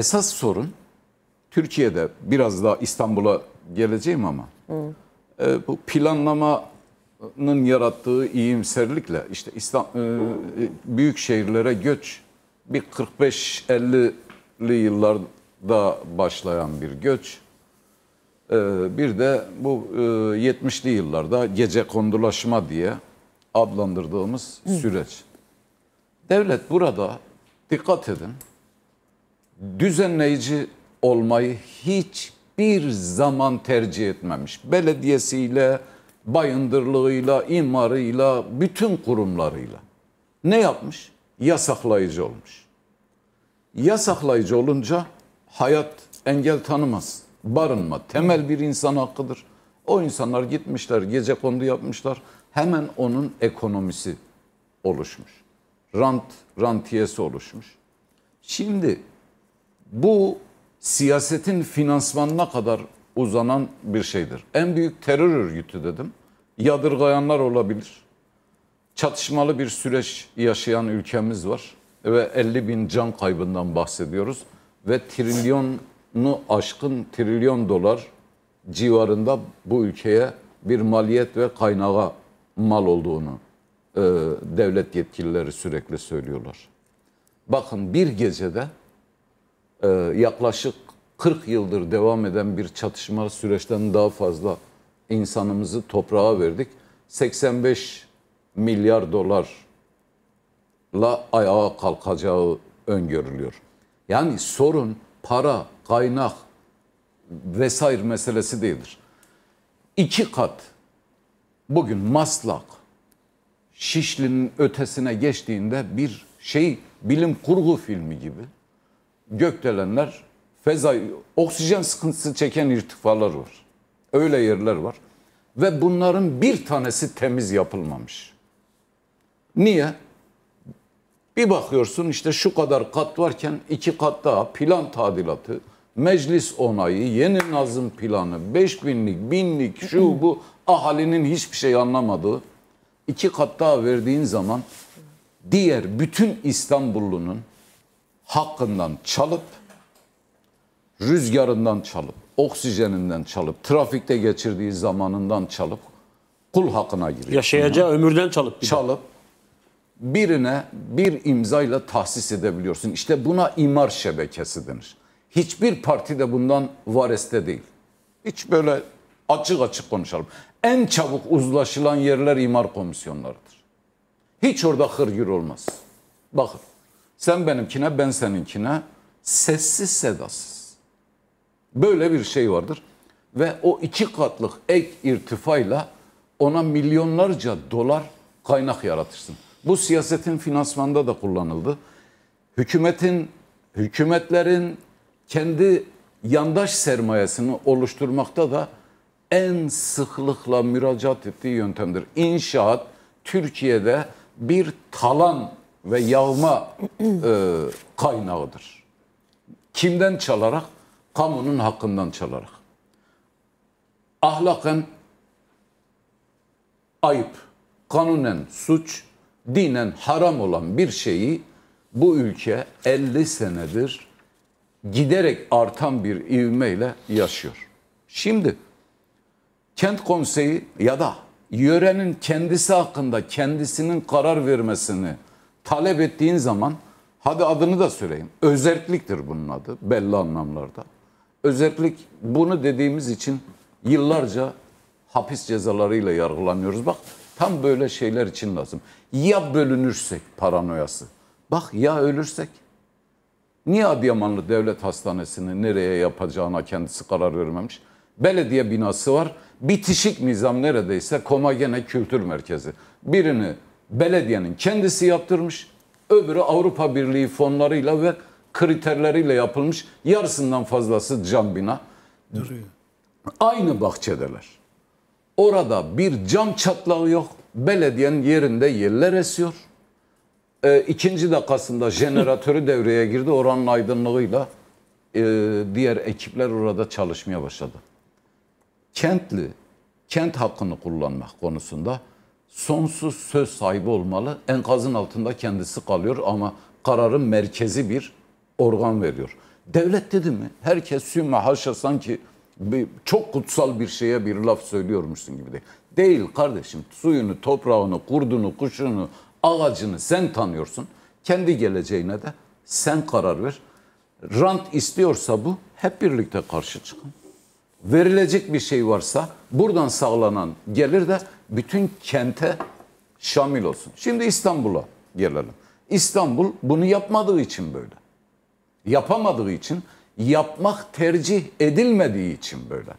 Esas sorun Türkiye'de biraz daha İstanbul'a geleceğim ama e, bu planlamanın yarattığı iyimserlikle işte İslam, e, e büyük şehirlere göç bir 45-50'li yıllarda başlayan bir göç. E, bir de bu 70'li e, yıllarda gece kondulaşma diye adlandırdığımız süreç. Devlet burada dikkat edin düzenleyici olmayı hiçbir zaman tercih etmemiş. Belediyesiyle, bayındırlığıyla, imarıyla, bütün kurumlarıyla. Ne yapmış? Yasaklayıcı olmuş. Yasaklayıcı olunca hayat engel tanımaz. Barınma temel bir insan hakkıdır. O insanlar gitmişler, gece kondu yapmışlar. Hemen onun ekonomisi oluşmuş. Rant, rantiyesi oluşmuş. Şimdi bu siyasetin finansmanına kadar uzanan bir şeydir. En büyük terör örgütü dedim. Yadırgayanlar olabilir. Çatışmalı bir süreç yaşayan ülkemiz var. Ve 50 bin can kaybından bahsediyoruz. Ve trilyonu aşkın trilyon dolar civarında bu ülkeye bir maliyet ve kaynağa mal olduğunu e, devlet yetkilileri sürekli söylüyorlar. Bakın bir gecede yaklaşık 40 yıldır devam eden bir çatışma süreçten daha fazla insanımızı toprağa verdik. 85 milyar dolarla ayağa kalkacağı öngörülüyor. Yani sorun para, kaynak vesaire meselesi değildir. İki kat bugün Maslak Şişli'nin ötesine geçtiğinde bir şey bilim kurgu filmi gibi gökdelenler, feza, oksijen sıkıntısı çeken irtifalar var. Öyle yerler var. Ve bunların bir tanesi temiz yapılmamış. Niye? Bir bakıyorsun işte şu kadar kat varken iki kat daha plan tadilatı, meclis onayı, yeni nazım planı, beş binlik, binlik, şu bu ahalinin hiçbir şey anlamadığı iki kat daha verdiğin zaman diğer bütün İstanbullunun hakkından çalıp, rüzgarından çalıp, oksijeninden çalıp, trafikte geçirdiği zamanından çalıp kul hakkına giriyor. Yaşayacağı Ama ömürden çalıp. Bir çalıp birine bir imzayla tahsis edebiliyorsun. İşte buna imar şebekesi denir. Hiçbir parti de bundan vareste değil. Hiç böyle açık açık konuşalım. En çabuk uzlaşılan yerler imar komisyonlarıdır. Hiç orada hırgür olmaz. Bakın sen benimkine, ben seninkine. Sessiz sedasız. Böyle bir şey vardır. Ve o iki katlık ek irtifayla ona milyonlarca dolar kaynak yaratırsın. Bu siyasetin finansmanda da kullanıldı. Hükümetin, hükümetlerin kendi yandaş sermayesini oluşturmakta da en sıklıkla müracaat ettiği yöntemdir. İnşaat Türkiye'de bir talan ve yağma e, kaynağıdır. Kimden çalarak? Kamunun hakkından çalarak. Ahlaken ayıp, kanunen suç, dinen haram olan bir şeyi bu ülke 50 senedir giderek artan bir ivmeyle yaşıyor. Şimdi kent konseyi ya da yörenin kendisi hakkında kendisinin karar vermesini talep ettiğin zaman hadi adını da söyleyeyim. Özelliktir bunun adı belli anlamlarda. Özellik bunu dediğimiz için yıllarca hapis cezalarıyla yargılanıyoruz. Bak tam böyle şeyler için lazım. Ya bölünürsek paranoyası. Bak ya ölürsek. Niye Adıyamanlı Devlet Hastanesi'ni nereye yapacağına kendisi karar vermemiş? Belediye binası var. Bitişik nizam neredeyse Komagene Kültür Merkezi. Birini belediyenin kendisi yaptırmış. Öbürü Avrupa Birliği fonlarıyla ve kriterleriyle yapılmış. Yarısından fazlası cam bina. Aynı bahçedeler. Orada bir cam çatlağı yok. Belediyenin yerinde yerler esiyor. E, ikinci dakikasında jeneratörü devreye girdi. Oranın aydınlığıyla e, diğer ekipler orada çalışmaya başladı. Kentli, kent hakkını kullanmak konusunda sonsuz söz sahibi olmalı. Enkazın altında kendisi kalıyor ama kararın merkezi bir organ veriyor. Devlet dedi mi? Herkes sümme haşa sanki bir, çok kutsal bir şeye bir laf söylüyormuşsun gibi değil. Değil kardeşim. Suyunu, toprağını, kurdunu, kuşunu, ağacını sen tanıyorsun. Kendi geleceğine de sen karar ver. Rant istiyorsa bu hep birlikte karşı çıkın verilecek bir şey varsa buradan sağlanan gelir de bütün kente şamil olsun. Şimdi İstanbul'a gelelim. İstanbul bunu yapmadığı için böyle. Yapamadığı için, yapmak tercih edilmediği için böyle.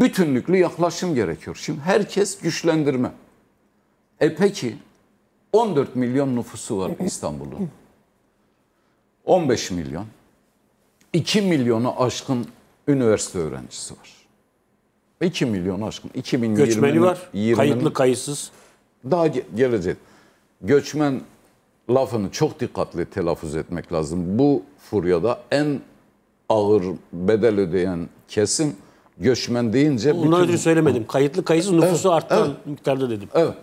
Bütünlüklü yaklaşım gerekiyor. Şimdi herkes güçlendirme. E peki 14 milyon nüfusu var İstanbul'un. 15 milyon. 2 milyonu aşkın üniversite öğrencisi var. 2 milyon aşkın. 2020 Göçmeni var. 20 kayıtlı kayıtsız. Daha ge gelecek. Göçmen lafını çok dikkatli telaffuz etmek lazım. Bu furyada en ağır bedel ödeyen kesim göçmen deyince... Ondan bütün... önce söylemedim. Kayıtlı kayıtsız nüfusu evet, artan evet. miktarda dedim. Evet.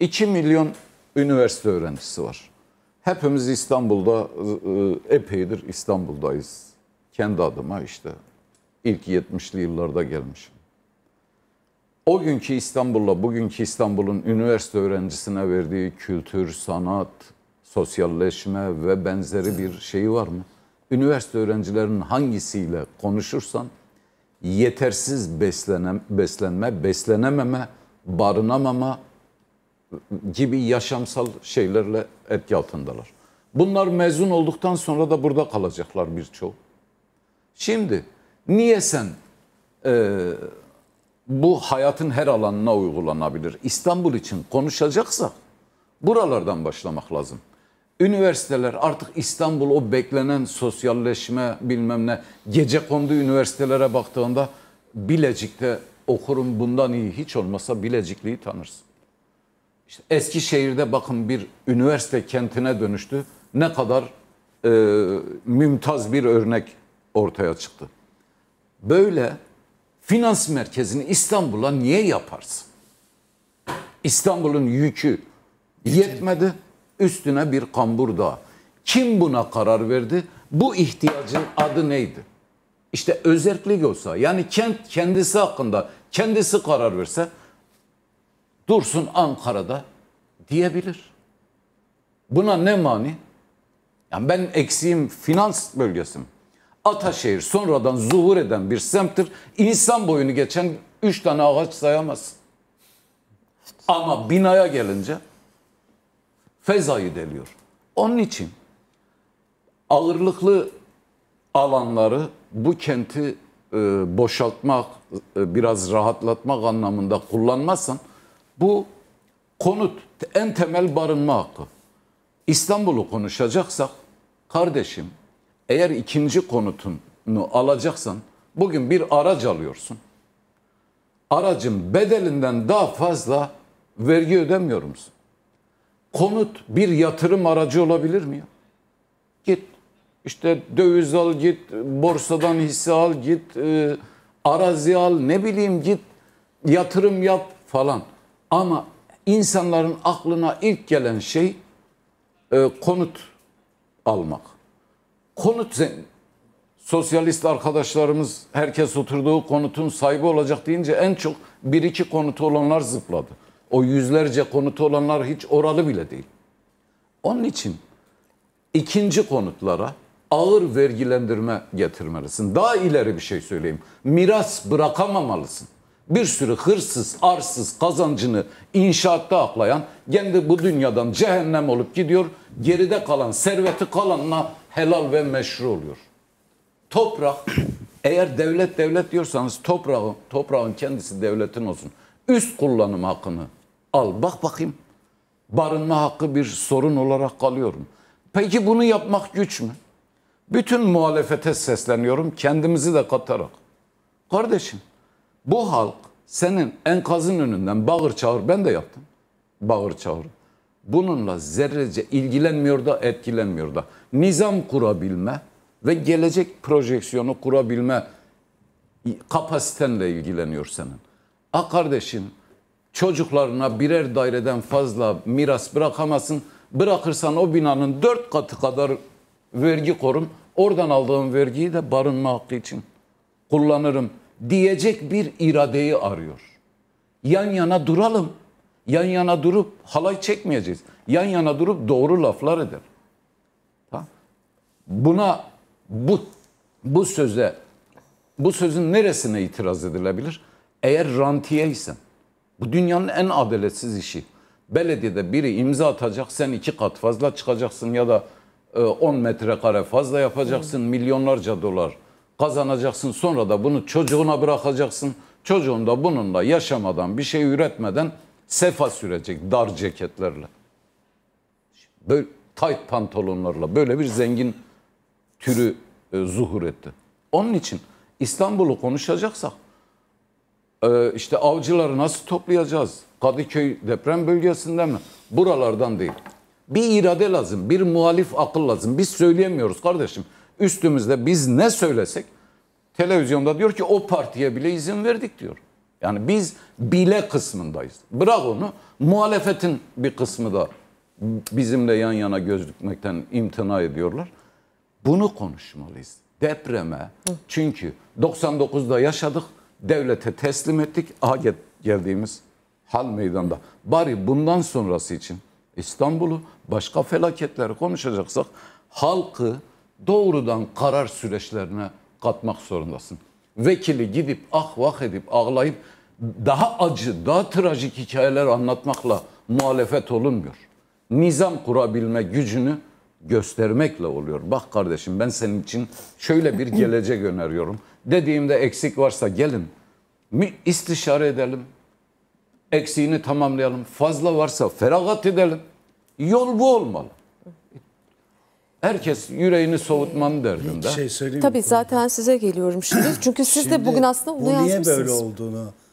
2 milyon üniversite öğrencisi var. Hepimiz İstanbul'da ıı, ıı, epeydir İstanbul'dayız. Kendi adıma işte ilk 70'li yıllarda gelmişim. O günkü İstanbul'la bugünkü İstanbul'un üniversite öğrencisine verdiği kültür, sanat, sosyalleşme ve benzeri bir şeyi var mı? Üniversite öğrencilerinin hangisiyle konuşursan yetersiz beslenem, beslenme, beslenememe, barınamama gibi yaşamsal şeylerle etki altındalar. Bunlar mezun olduktan sonra da burada kalacaklar birçoğu. Şimdi Niye sen e, bu hayatın her alanına uygulanabilir? İstanbul için konuşacaksa buralardan başlamak lazım. Üniversiteler artık İstanbul o beklenen sosyalleşme bilmem ne gece kondu üniversitelere baktığında Bilecik'te okurum bundan iyi hiç olmasa Bilecikli'yi tanırsın. İşte Eskişehir'de bakın bir üniversite kentine dönüştü. Ne kadar e, mümtaz bir örnek ortaya çıktı böyle finans merkezini İstanbul'a niye yaparsın? İstanbul'un yükü yetmedi. Üstüne bir kambur daha. Kim buna karar verdi? Bu ihtiyacın adı neydi? İşte özellik olsa yani kent kendisi hakkında kendisi karar verse dursun Ankara'da diyebilir. Buna ne mani? Yani ben eksiğim finans bölgesim. Ataşehir sonradan zuhur eden bir semttir. İnsan boyunu geçen 3 tane ağaç sayamazsın. Ama binaya gelince fezayı deliyor. Onun için ağırlıklı alanları bu kenti e, boşaltmak, e, biraz rahatlatmak anlamında kullanmazsan bu konut en temel barınma hakkı. İstanbul'u konuşacaksak kardeşim eğer ikinci konutunu alacaksan bugün bir araç alıyorsun. Aracın bedelinden daha fazla vergi ödemiyor musun? Konut bir yatırım aracı olabilir mi? Git işte döviz al git, borsadan hisse al git, e, arazi al ne bileyim git yatırım yap falan. Ama insanların aklına ilk gelen şey e, konut almak konut Sosyalist arkadaşlarımız herkes oturduğu konutun sahibi olacak deyince en çok bir iki konutu olanlar zıpladı. O yüzlerce konutu olanlar hiç oralı bile değil. Onun için ikinci konutlara ağır vergilendirme getirmelisin. Daha ileri bir şey söyleyeyim. Miras bırakamamalısın. Bir sürü hırsız, arsız kazancını inşaatta aklayan kendi bu dünyadan cehennem olup gidiyor. Geride kalan serveti kalanla helal ve meşru oluyor. Toprak eğer devlet devlet diyorsanız toprağın, toprağın kendisi devletin olsun. Üst kullanım hakkını al. Bak bakayım barınma hakkı bir sorun olarak kalıyorum. Peki bunu yapmak güç mü? Bütün muhalefete sesleniyorum kendimizi de katarak. Kardeşim bu halk senin enkazın önünden bağır çağır ben de yaptım. Bağır çağır bununla zerrece ilgilenmiyor da etkilenmiyor da. Nizam kurabilme ve gelecek projeksiyonu kurabilme kapasitenle ilgileniyor senin. A kardeşim çocuklarına birer daireden fazla miras bırakamazsın. Bırakırsan o binanın dört katı kadar vergi korun. Oradan aldığım vergiyi de barınma hakkı için kullanırım diyecek bir iradeyi arıyor. Yan yana duralım. Yan yana durup halay çekmeyeceğiz. Yan yana durup doğru laflar eder. Buna bu bu söze bu sözün neresine itiraz edilebilir? Eğer rantiye isen bu dünyanın en adaletsiz işi. Belediyede biri imza atacak sen iki kat fazla çıkacaksın ya da 10 e, metrekare fazla yapacaksın milyonlarca dolar kazanacaksın sonra da bunu çocuğuna bırakacaksın. Çocuğun da bununla yaşamadan bir şey üretmeden sefa sürecek dar ceketlerle. Böyle tight pantolonlarla böyle bir zengin türü e, zuhur etti. Onun için İstanbul'u konuşacaksak e, işte avcıları nasıl toplayacağız? Kadıköy deprem bölgesinde mi? Buralardan değil. Bir irade lazım, bir muhalif akıl lazım. Biz söyleyemiyoruz kardeşim. Üstümüzde biz ne söylesek televizyonda diyor ki o partiye bile izin verdik diyor. Yani biz bile kısmındayız. Bırak onu muhalefetin bir kısmı da bizimle yan yana göz dikmekten imtina ediyorlar. Bunu konuşmalıyız. Depreme çünkü 99'da yaşadık devlete teslim ettik. Aha geldiğimiz hal meydanda. Bari bundan sonrası için İstanbul'u başka felaketleri konuşacaksak halkı doğrudan karar süreçlerine katmak zorundasın vekili gidip ah vah edip ağlayıp daha acı, daha trajik hikayeler anlatmakla muhalefet olunmuyor. Nizam kurabilme gücünü göstermekle oluyor. Bak kardeşim ben senin için şöyle bir gelecek öneriyorum. Dediğimde eksik varsa gelin istişare edelim. Eksiğini tamamlayalım. Fazla varsa feragat edelim. Yol bu olmalı. Herkes yüreğini soğutmanı derdinde. Bir şey söyleyeyim mi? Tabii zaten size geliyorum şimdi. Çünkü siz de bugün aslında bunu bu niye böyle olduğunu